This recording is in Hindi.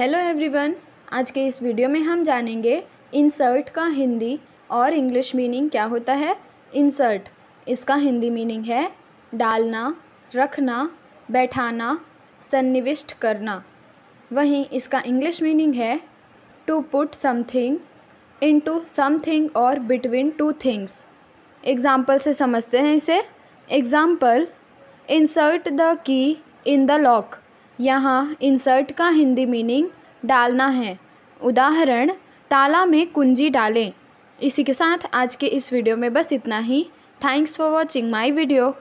हेलो एवरीवन आज के इस वीडियो में हम जानेंगे इंसर्ट का हिंदी और इंग्लिश मीनिंग क्या होता है इंसर्ट इसका हिंदी मीनिंग है डालना रखना बैठाना सन्निविष्ट करना वहीं इसका इंग्लिश मीनिंग है to put something into something और बिटवीन टू थिंग्स एग्ज़ाम्पल से समझते हैं इसे example insert the key in the lock यहाँ इंसर्ट का हिंदी मीनिंग डालना है उदाहरण ताला में कुंजी डालें इसी के साथ आज के इस वीडियो में बस इतना ही thanks for watching my video